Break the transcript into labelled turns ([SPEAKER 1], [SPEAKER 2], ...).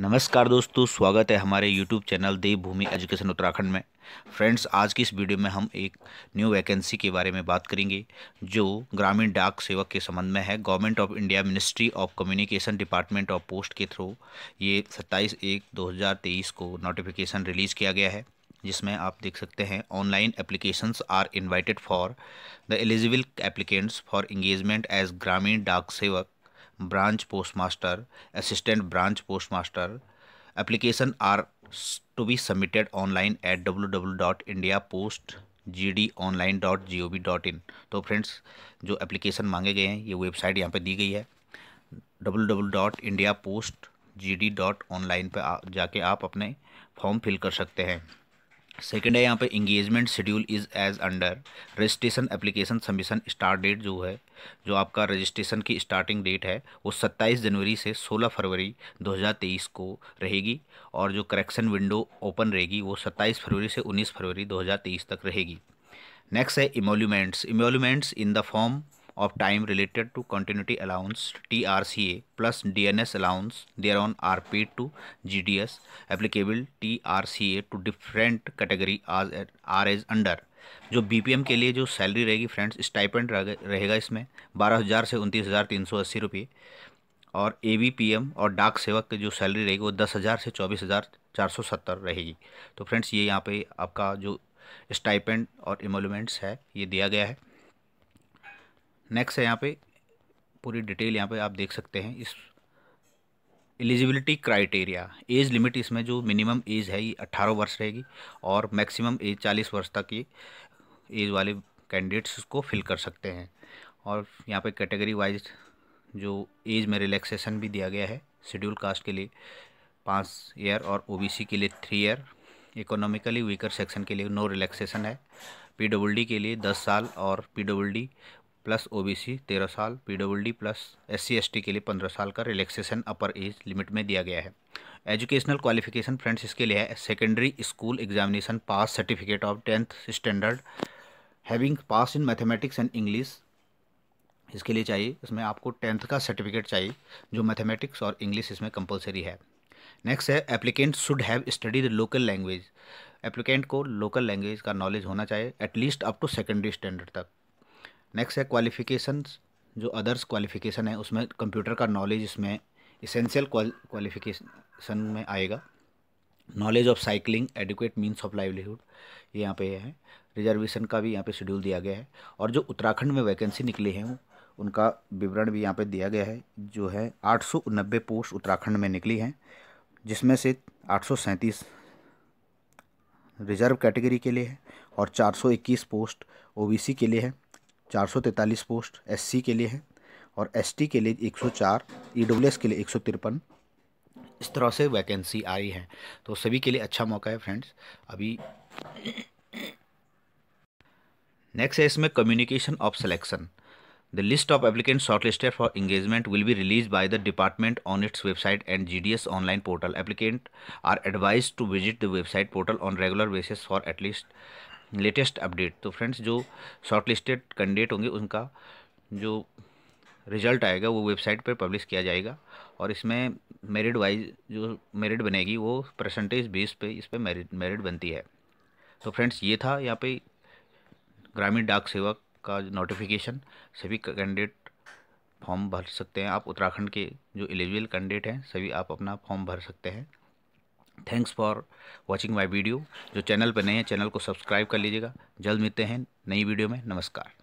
[SPEAKER 1] नमस्कार दोस्तों स्वागत है हमारे YouTube channel Devbhoomi education Uttarakhand में फ्रेंड्स आज की इस वीडियो में हम एक न्यू वैकेंसी के बारे में बात करेंगे जो ग्रामीण डाक सेवक के संबंध में है government of India ministry of communication department of post के थ्रू ये 27 एक 2023 को नोटिफिकेशन रिलीज़ किया गया है जिसमें आप देख सकते हैं online applications are invited for the eligible applicants for engagement as Gramin Dak Sevak branch post master assistant branch post master application are to be submitted online at W W dot India post G D online dot G O V dot in तो friends जो application मांगे गए हैं ये website यहाँ पर दी गई है W W dot India post G D dot online पर जाके आप अपने फॉर्म फिल कर सकते हैं सेकेंड है यहाँ पे engagement schedule is as under registration application submission start date जो है जो आपका रजिस्ट्रेशन की स्टार्टिंग डेट है वो 27 जनवरी से 16 फरवरी 2023 को रहेगी और जो करेक्शन विंडो ओपन रहेगी वो 27 फरवरी से 19 फरवरी 2023 तक रहेगी नेक्स्ट है emoluments emoluments in the form of time related to continuity allowance T R C A plus D N S allowance there on R P to G D S applicable T R C A to different category are as under जो BPM के लिए जो salary रहेगी friends stipend रहेगा इसमें बारह हज़ार से उनतीस हज़ार तीन सौ अस्सी रुपये और ए बी पी एम और डाक सेवक की जो सैलरी रहेगी वो दस हज़ार से चौबीस हज़ार चार सौ सत्तर रहेगी तो फ्रेंड्स ये यहाँ पे आपका जो स्टाइपेंट और इमोलमेंट्स है ये दिया गया है नेक्स्ट है यहाँ पर पूरी डिटेल यहाँ पर आप देख सकते हैं इस एलिजिबिलिटी क्राइटेरिया एज लिमिट इसमें जो मिनिमम एज है ये अट्ठारह वर्ष रहेगी और मैक्सिमम एज चालीस वर्ष तक ये एज वाले कैंडिडेट्स को फिल कर सकते हैं और यहाँ पे कैटेगरी वाइज जो एज में रिलैक्सेशन भी दिया गया है शेड्यूल कास्ट के लिए पाँच ईयर और ओबीसी के लिए three year economically weaker section के लिए नो रिलैक्सेशन है पीडब्ल्यूडी के लिए दस साल और पीडब्ल्यूडी प्लस ओबीसी तेरह साल पीडब्ल्यूडी प्लस एससी एसटी के लिए पंद्रह साल का रिलैक्सेशन अपर एज लिमिट में दिया गया है एजुकेशनल क्वालिफिकेशन फ्रेंड्स इसके लिए है secondary school examination pass certificate of tenth standard having pass in mathematics and English इसके लिए चाहिए इसमें आपको टेंथ का सर्टिफिकेट चाहिए जो मैथमेटिक्स और इंग्लिश इसमें कंपलसरी है नेक्स्ट है applicant should have study the local language applicant को लोकल लैंग्वेज का नॉलेज होना चाहिए at least up to secondary standard तक नेक्स्ट है क्वालिफ़िकेशन जो अदर्स क्वालिफ़िकेशन है उसमें कंप्यूटर का नॉलेज इसमें इसेंशियल क्वालिफिकेशन में आएगा knowledge of cycling adequate means of livelihood ये यहाँ पे है रिजर्वेशन का भी यहाँ पे शेड्यूल दिया गया है और जो उत्तराखंड में वैकेंसी निकली है उनका विवरण भी यहाँ पे दिया गया है जो है 890 पोस्ट उत्तराखंड में निकली हैं जिसमें से आठ रिजर्व कैटेगरी के लिए है और इक्कीस पोस्ट ओ के लिए है चार सौ तैंतालीस पोस्ट एस सी के लिए हैं और एस टी के लिए एक सौ चार ई डब्ल्यू एस के लिए एक सौ तिरपन इस तरह से वैकेंसी आई है तो सभी के लिए अच्छा मौका है फ्रेंड्स अभी नेक्स्ट है इसमें communication of selection the list of applicant shortlisted for engagement will be release by the department on its website and GDS online portal applicant are advise to visit the website portal on regular basis for at least latest update तो friends जो short candidate होंगे उनका जो result आएगा वो website पर publish किया जाएगा और इसमें मेरिट वाइज जो मेरिट बनेगी वो परसेंटेज बेस पे इस पर मेरिट मेरिट बनती है तो फ्रेंड्स ये था यहाँ पे ग्रामीण डाक सेवा का नोटिफिकेशन सभी कैंडिडेट फॉर्म भर सकते हैं आप उत्तराखंड के जो एलिजिबल कैंडिडेट हैं सभी आप अपना फॉर्म भर सकते हैं thanks for watching my video जो चैनल पर नए हैं चैनल को सब्सक्राइब कर लीजिएगा जल्द मिलते हैं नई वीडियो में नमस्कार